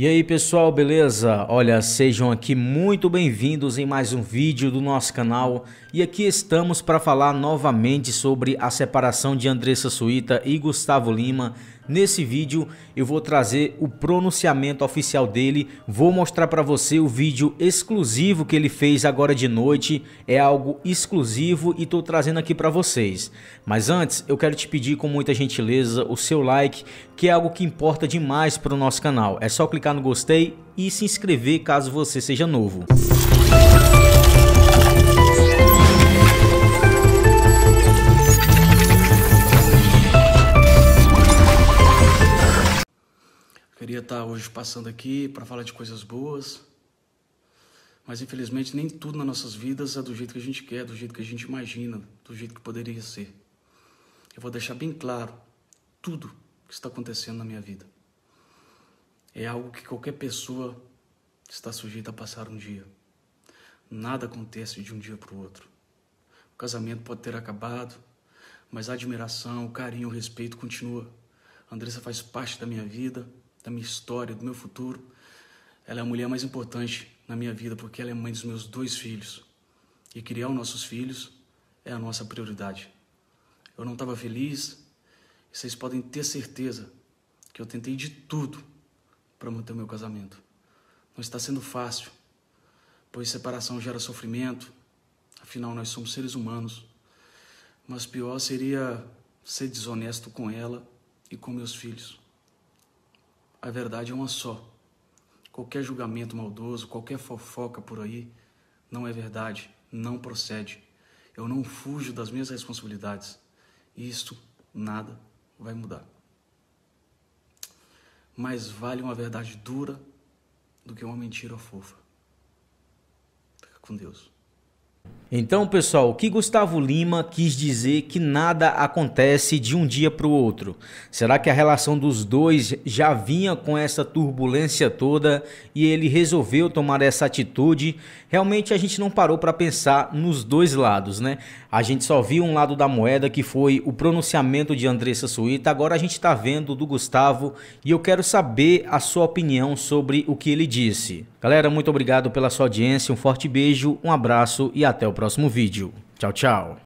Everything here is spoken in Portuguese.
E aí pessoal, beleza? Olha, sejam aqui muito bem-vindos em mais um vídeo do nosso canal e aqui estamos para falar novamente sobre a separação de Andressa Suíta e Gustavo Lima Nesse vídeo eu vou trazer o pronunciamento oficial dele, vou mostrar para você o vídeo exclusivo que ele fez agora de noite, é algo exclusivo e tô trazendo aqui para vocês. Mas antes, eu quero te pedir com muita gentileza o seu like, que é algo que importa demais para o nosso canal. É só clicar no gostei e se inscrever caso você seja novo. poderia estar hoje passando aqui para falar de coisas boas. Mas infelizmente nem tudo nas nossas vidas é do jeito que a gente quer, do jeito que a gente imagina, do jeito que poderia ser. Eu vou deixar bem claro tudo que está acontecendo na minha vida. É algo que qualquer pessoa está sujeita a passar um dia. Nada acontece de um dia para o outro. O casamento pode ter acabado, mas a admiração, o carinho, o respeito continua. A Andressa faz parte da minha vida, da minha história, do meu futuro. Ela é a mulher mais importante na minha vida porque ela é mãe dos meus dois filhos. E criar os nossos filhos é a nossa prioridade. Eu não estava feliz, e vocês podem ter certeza que eu tentei de tudo para manter o meu casamento. Não está sendo fácil, pois separação gera sofrimento, afinal nós somos seres humanos. Mas pior seria ser desonesto com ela e com meus filhos. A verdade é uma só. Qualquer julgamento maldoso, qualquer fofoca por aí, não é verdade, não procede. Eu não fujo das minhas responsabilidades. Isto nada vai mudar. Mais vale uma verdade dura do que uma mentira fofa. Fica com Deus. Então, pessoal, o que Gustavo Lima quis dizer que nada acontece de um dia para o outro? Será que a relação dos dois já vinha com essa turbulência toda e ele resolveu tomar essa atitude? Realmente a gente não parou para pensar nos dois lados, né? A gente só viu um lado da moeda que foi o pronunciamento de Andressa Suíta, agora a gente está vendo do Gustavo e eu quero saber a sua opinião sobre o que ele disse. Galera, muito obrigado pela sua audiência, um forte beijo, um abraço e até o próximo vídeo. Tchau, tchau.